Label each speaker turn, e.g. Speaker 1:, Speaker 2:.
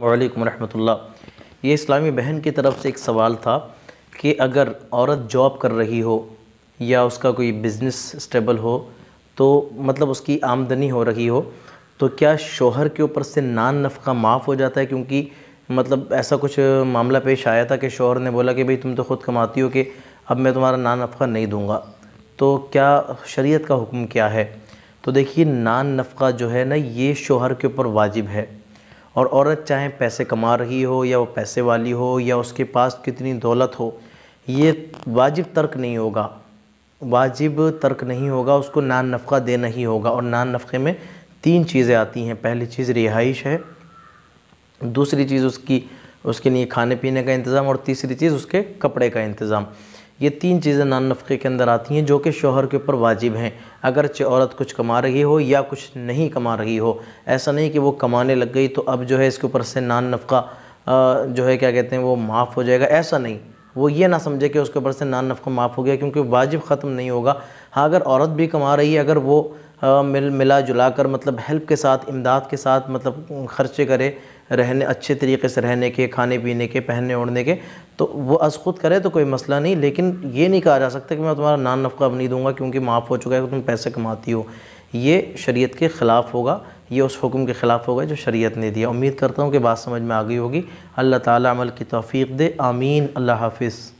Speaker 1: वालेकुम रहमतुल्लाह ये इस्लामी बहन की तरफ से एक सवाल था कि अगर औरत जॉब कर रही हो या उसका कोई बिज़नेस स्टेबल हो तो मतलब उसकी आमदनी हो रही हो तो क्या शोहर के ऊपर से नान नफका माफ़ हो जाता है क्योंकि मतलब ऐसा कुछ मामला पेश आया था कि शोहर ने बोला कि भाई तुम तो ख़ुद कमाती हो कि अब मैं तुम्हारा नान नफका नहीं दूँगा तो क्या शरीयत का हुक्म क्या है तो देखिए नान नफका जो है ना ये शोहर के ऊपर वाजिब है और औरत चाहे पैसे कमा रही हो या वो पैसे वाली हो या उसके पास कितनी दौलत हो ये वाजिब तर्क नहीं होगा वाजिब तर्क नहीं होगा उसको नान नफ़ा देना ही होगा और नान नफ़े में तीन चीज़ें आती हैं पहली चीज़ रिहाइश है दूसरी चीज़ उसकी उसके लिए खाने पीने का इंतज़ाम और तीसरी चीज़ उसके कपड़े का इंतज़ाम ये तीन चीज़ें नान नफ़े के अंदर आती हैं जो कि शोहर के ऊपर वाजिब हैं अगरचे औरत कुछ कमा रही हो या कुछ नहीं कमा रही हो ऐसा नहीं कि वो कमाने लग गई तो अब जो है इसके ऊपर से नान नफ़ा जो है क्या कहते हैं वो माफ़ हो जाएगा ऐसा नहीं वो ये ना समझे कि उसके ऊपर से नान नफ़ा माफ़ हो गया क्योंकि वाजिब ख़त्म नहीं होगा हाँ अगर औरत भी कमा रही है अगर वो आ, मिल मिला जुला कर मतलब हेल्प के साथ इमदाद के साथ मतलब ख़र्चे करे रहने अच्छे तरीके से रहने के खाने पीने के पहनने ओढ़ने के तो वो अस खुद करे तो कोई मसला नहीं लेकिन ये नहीं कहा जा सकता कि मैं तुम्हारा नान नफ़ा अब नहीं दूँगा क्योंकि माफ़ हो चुका है तुम पैसे कमाती हो ये शरीत के ख़िलाफ़ होगा ये उस हुक्म के ख़िलाफ़ होगा जो शरीयत ने दिया उम्मीद करता हूँ कि बात समझ में आ गई होगी अल्लाह ताला अमल की तौफीक दे आमीन अल्लाह हाफिज़